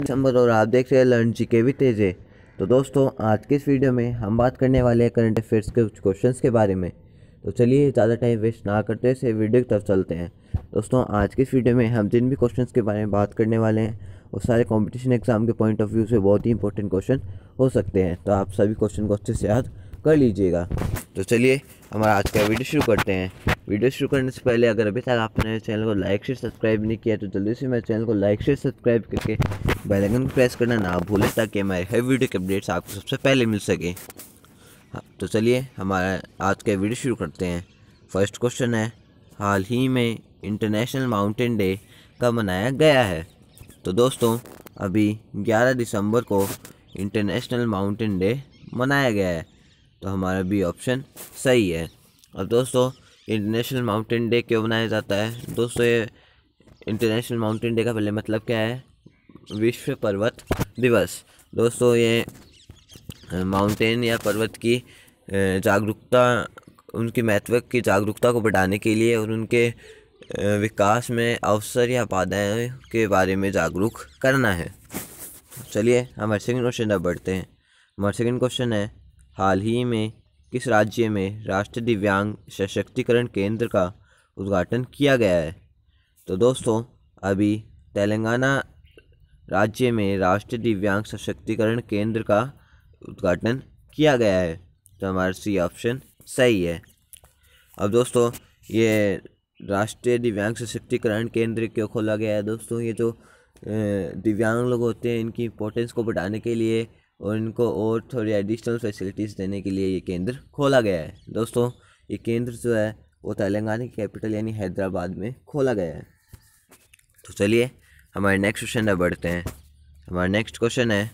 दिसंबर और आप देख रहे हैं लर्न जी के भी तेज़े तो दोस्तों आज के इस वीडियो में हम बात करने वाले हैं करंट अफेयर्स के कुछ क्वेश्चन के बारे में तो चलिए ज़्यादा टाइम वेस्ट ना करते हुए वीडियो की तरफ चलते हैं दोस्तों आज के इस वीडियो में हम जिन भी क्वेश्चंस के बारे में बात करने वाले हैं वो सारे कॉम्पिटिशन एग्जाम के पॉइंट ऑफ व्यू से बहुत ही इंपॉर्टेंट क्वेश्चन हो सकते हैं तो आप सभी क्वेश्चन को अच्छे से याद कर लीजिएगा तो चलिए हमारा आज का वीडियो शुरू करते हैं वीडियो शुरू करने से पहले अगर अभी तक आपने चैनल को लाइक शेयर सब्सक्राइब नहीं किया तो जल्दी से मेरे चैनल को लाइक शेयर सब्सक्राइब करके बेल आइकन प्रेस करना ना भूलें ताकि हमारे हर वीडियो के अपडेट्स आपको सबसे पहले मिल सके हाँ, तो चलिए हमारा आज का वीडियो शुरू करते हैं फर्स्ट क्वेश्चन है हाल ही में इंटरनेशनल माउंटेन डे का मनाया गया है तो दोस्तों अभी 11 दिसंबर को इंटरनेशनल माउंटेन डे मनाया गया है तो हमारा भी ऑप्शन सही है और दोस्तों इंटरनेशनल माउंटेन डे क्यों मनाया जाता है दोस्तों ये इंटरनेशनल माउंटेन डे का पहले मतलब क्या है विश्व पर्वत दिवस दोस्तों ये माउंटेन या पर्वत की जागरूकता उनके महत्व की जागरूकता को बढ़ाने के लिए और उनके विकास में अवसर या बाधाएँ के बारे में जागरूक करना है चलिए हम हमारे सेकेंड क्वेश्चन अब बढ़ते हैं हमारे सेकेंड क्वेश्चन है हाल ही में किस राज्य में राष्ट्रीय दिव्यांग सशक्तिकरण केंद्र का उद्घाटन किया गया है तो दोस्तों अभी तेलंगाना राज्य में राष्ट्रीय दिव्यांग सशक्तिकरण केंद्र का उद्घाटन किया गया है तो हमारा सी ऑप्शन सही है अब दोस्तों ये राष्ट्रीय दिव्यांग सशक्तिकरण केंद्र क्यों खोला गया है दोस्तों ये जो दिव्यांग लोग होते हैं इनकी इम्पोर्टेंस को बढ़ाने के लिए और इनको और थोड़ी एडिशनल फैसिलिटीज़ देने के लिए ये केंद्र खोला गया है दोस्तों ये केंद्र जो है वो तेलंगाना की कैपिटल यानी हैदराबाद में खोला गया है तो चलिए हमारे नेक्स्ट क्वेश्चन अब बढ़ते हैं हमारा नेक्स्ट क्वेश्चन है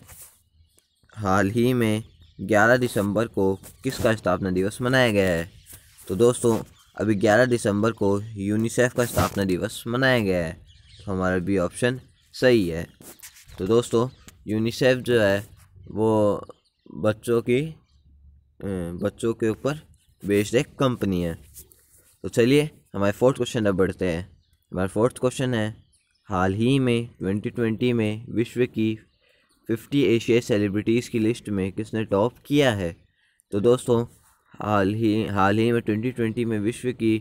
हाल ही में 11 दिसंबर को किसका स्थापना दिवस मनाया गया है तो दोस्तों अभी 11 दिसंबर को यूनिसेफ का स्थापना दिवस मनाया गया है तो हमारा बी ऑप्शन सही है तो दोस्तों यूनिसेफ जो है वो बच्चों की बच्चों के ऊपर बेस्ड एक कंपनी है तो चलिए हमारे फोर्थ क्वेश्चन अब बढ़ते हैं हमारा फोर्थ क्वेश्चन है हाल ही में 2020 में विश्व की 50 एशियाई सेलिब्रिटीज़ की लिस्ट में किसने टॉप किया है तो दोस्तों हाल ही हाल ही में 2020 में विश्व की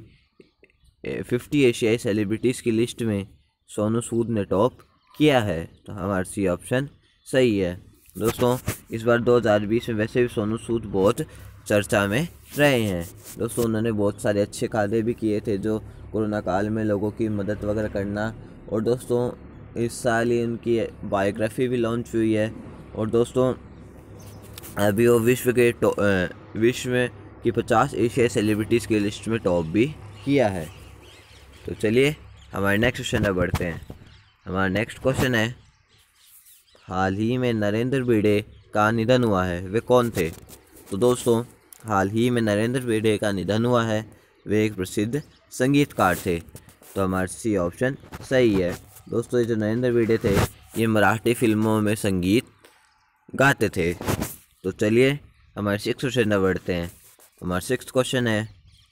50 एशियाई सेलिब्रिटीज़ की लिस्ट में सोनू सूद ने टॉप किया है तो हमारा सी ऑप्शन सही है दोस्तों इस बार 2020 में वैसे भी सोनू सूद बहुत चर्चा में रहे हैं दोस्तों उन्होंने बहुत सारे अच्छे कार्य भी किए थे जो कोरोना काल में लोगों की मदद वगैरह करना और दोस्तों इस साल ही उनकी बायोग्राफी भी लॉन्च हुई है और दोस्तों अभी वो विश्व के विश्व की पचास एशियाई सेलिब्रिटीज़ की लिस्ट में टॉप भी किया है तो चलिए हमारे नेक्स्ट क्वेश्चन पर बढ़ते हैं हमारा नेक्स्ट क्वेश्चन है हाल ही में नरेंद्र बीडे का निधन हुआ है वे कौन थे तो दोस्तों हाल ही में नरेंद्र बीडे का निधन हुआ है वे एक प्रसिद्ध संगीतकार थे तो हमारा सी ऑप्शन सही है दोस्तों ये जो नरेंद्र वीडे थे ये मराठी फिल्मों में संगीत गाते थे तो चलिए हमारे सिक्स क्वेश्चन बढ़ते हैं हमारा सिक्स क्वेश्चन है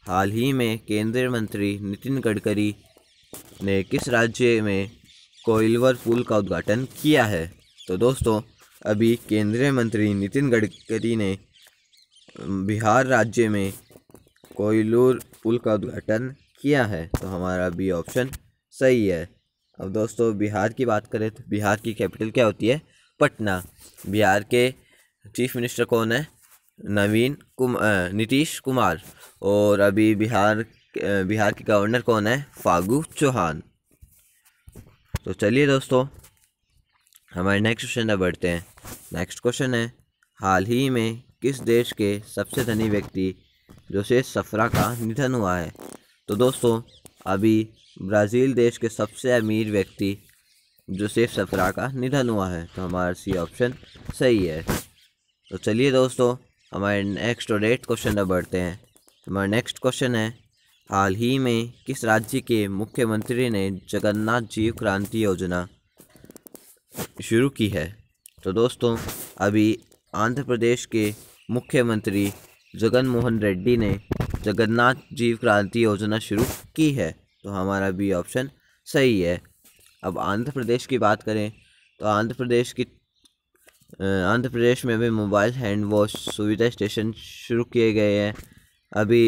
हाल ही में केंद्रीय मंत्री नितिन गडकरी ने किस राज्य में कोइलवर पुल का उद्घाटन किया है तो दोस्तों अभी केंद्रीय मंत्री नितिन गडकरी ने बिहार राज्य में कोयलूर पुल का उद्घाटन किया है तो हमारा बी ऑप्शन सही है अब दोस्तों बिहार की बात करें तो बिहार की कैपिटल क्या होती है पटना बिहार के चीफ मिनिस्टर कौन है नवीन कुम नीतीश कुमार और अभी बिहार बिहार के गवर्नर कौन है फागू चौहान तो चलिए दोस्तों हमारे नेक्स्ट क्वेश्चन पर बढ़ते हैं नेक्स्ट क्वेश्चन है हाल ही में किस देश के सबसे धनी व्यक्ति जोसेफ सफरा का निधन हुआ है तो दोस्तों अभी ब्राज़ील देश के सबसे अमीर व्यक्ति जोसेफ सफरा का निधन हुआ है तो हमारा सी ऑप्शन सही है तो चलिए दोस्तों हमारे नेक्स्ट और एट क्वेश्चन पर बढ़ते हैं हमारा नेक्स्ट क्वेश्चन है हाल ही में किस राज्य के मुख्यमंत्री ने जगन्नाथ जीव क्रांति योजना शुरू की है तो दोस्तों अभी आंध्र प्रदेश के मुख्यमंत्री जगन मोहन रेड्डी ने जगन्नाथ जीव क्रांति योजना शुरू की है तो हमारा बी ऑप्शन सही है अब आंध्र प्रदेश की बात करें तो आंध्र प्रदेश की आंध्र प्रदेश में भी मोबाइल हैंड वॉश सुविधा स्टेशन शुरू किए गए हैं अभी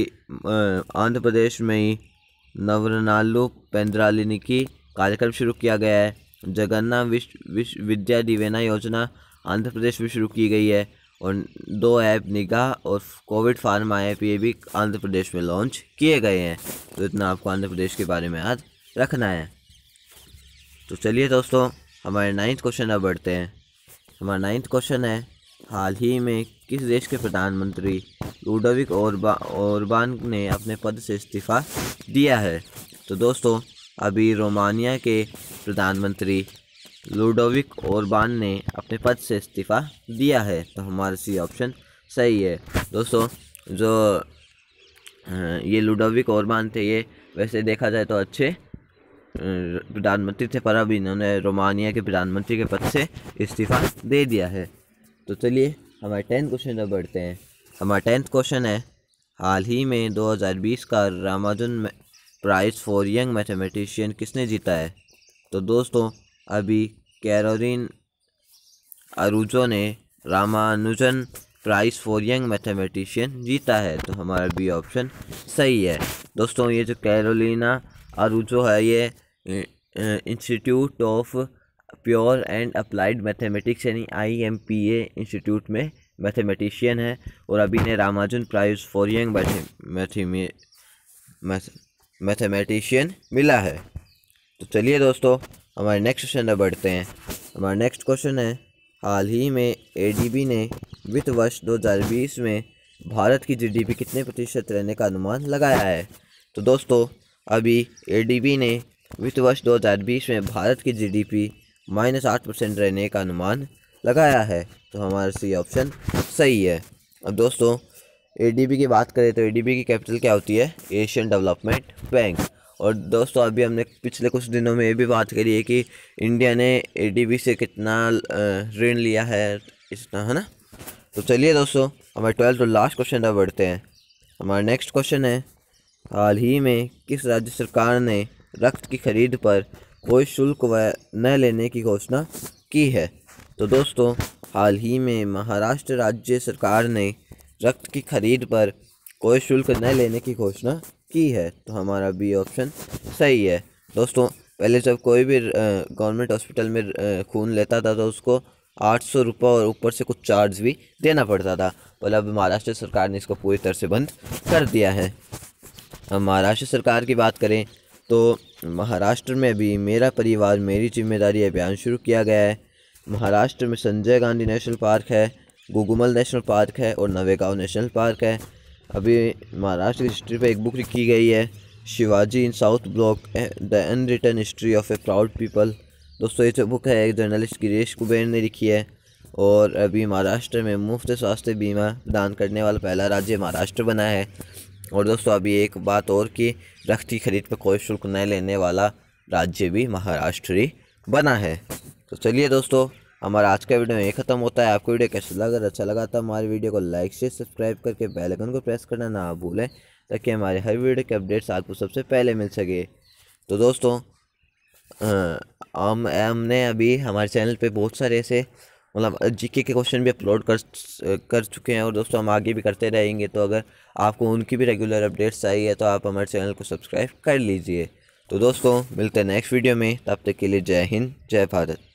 आंध्र प्रदेश में ही नवरनालू की कार्यक्रम शुरू किया गया है जगन्ना विश्व विश्व विद्या दिवेना योजना आंध्र प्रदेश में शुरू की गई है और दो ऐप निगाह और कोविड फार्मा ऐप ये भी आंध्र प्रदेश में लॉन्च किए गए हैं तो इतना आपको आंध्र प्रदेश के बारे में याद रखना है तो चलिए दोस्तों हमारे नाइन्थ क्वेश्चन अब बढ़ते हैं हमारा नाइन्थ क्वेश्चन है हाल ही में किस देश के प्रधानमंत्री लूडोविक औरबा औरबान ने अपने पद से इस्तीफ़ा दिया है तो दोस्तों अभी रोमानिया के प्रधानमंत्री लुडोविक ओरबान ने अपने पद से इस्तीफ़ा दिया है तो हमारा सी ऑप्शन सही है दोस्तों जो ये लुडोविक ओरबान थे ये वैसे देखा जाए तो अच्छे प्रधानमंत्री थे पर अब इन्होंने रोमानिया के प्रधानमंत्री के पद से इस्तीफ़ा दे दिया है तो चलिए हमारे टेंथ क्वेश्चन पर बढ़ते हैं हमारा टेंथ क्वेश्चन है हाल ही में 2020 का Ramanujan prize for young mathematician किसने जीता है तो दोस्तों अभी कैरोन अरूजो ने Ramanujan prize for young mathematician जीता है तो हमारा बी ऑप्शन सही है दोस्तों ये जो कैरोलिना अरूजो है ये institute of pure and applied mathematics यानी I M P A institute में मैथमेटिशियन है और अभी ने Ramanujan prize for young mathematician मिला है तो चलिए दोस्तों हमारे नेक्स्ट क्वेश्चन पर बढ़ते हैं हमारा नेक्स्ट क्वेश्चन है हाल ही में ए ने वित्त वर्ष 2020 में भारत की जीडीपी कितने प्रतिशत रहने का अनुमान लगाया है तो दोस्तों अभी ए ने वित्त वर्ष 2020 में भारत की जीडीपी माइनस आठ परसेंट रहने का अनुमान लगाया है तो हमारा सी ऑप्शन सही है अब दोस्तों ए की बात करें तो ए की कैपिटल क्या होती है एशियन डेवलपमेंट बैंक और दोस्तों अभी हमने पिछले कुछ दिनों में ये भी बात करी है कि इंडिया ने ए से कितना ऋण लिया है इतना है ना तो चलिए दोस्तों हमारे ट्वेल्थ और लास्ट क्वेश्चन अब बढ़ते हैं हमारा नेक्स्ट क्वेश्चन है हाल ही में किस राज्य सरकार ने रक्त की खरीद पर कोई शुल्क व न लेने की घोषणा की है तो दोस्तों हाल ही में महाराष्ट्र राज्य सरकार ने रक्त की खरीद पर कोई शुल्क न लेने की घोषणा की है तो हमारा बी ऑप्शन सही है दोस्तों पहले जब कोई भी गवर्नमेंट हॉस्पिटल में खून लेता था तो उसको आठ सौ रुपये और ऊपर से कुछ चार्ज भी देना पड़ता था और अब महाराष्ट्र सरकार ने इसको पूरी तरह से बंद कर दिया है हम महाराष्ट्र सरकार की बात करें तो महाराष्ट्र में भी मेरा परिवार मेरी जिम्मेदारी अभियान शुरू किया गया है महाराष्ट्र में संजय गांधी नेशनल पार्क है गुगुमल नेशनल पार्क है और नवेगांव नेशनल पार्क है अभी महाराष्ट्र की हिस्ट्री पर एक बुक लिखी गई है Shivaji in South Block the unwritten history of a proud people दोस्तों ये जो बुक है एक जर्नलिस्ट गिरीश कुबेर ने लिखी है और अभी महाराष्ट्र में मुफ्त स्वास्थ्य बीमा प्रदान करने वाला पहला राज्य महाराष्ट्र बना है और दोस्तों अभी एक बात और कि रक्त की खरीद पर कोई शुल्क न लेने वाला राज्य भी महाराष्ट्र ही बना है तो चलिए दोस्तों हमारा आज का वीडियो यही खत्म होता है आपको वीडियो कैसा लगा अगर अच्छा लगा तो हमारे वीडियो को लाइक शेयर सब्सक्राइब करके बेल आइकन को प्रेस करना ना भूलें ताकि हमारे हर वीडियो के अपडेट्स आपको सबसे पहले मिल सके तो दोस्तों हम हमने अभी हमारे चैनल पे बहुत सारे ऐसे मतलब जीके के क्वेश्चन भी अपलोड कर कर चुके हैं और दोस्तों हम आगे भी करते रहेंगे तो अगर आपको उनकी भी रेगुलर अपडेट्स चाहिए तो आप हमारे चैनल को सब्सक्राइब कर लीजिए तो दोस्तों मिलते हैं नेक्स्ट वीडियो में तब तक के लिए जय हिंद जय भारत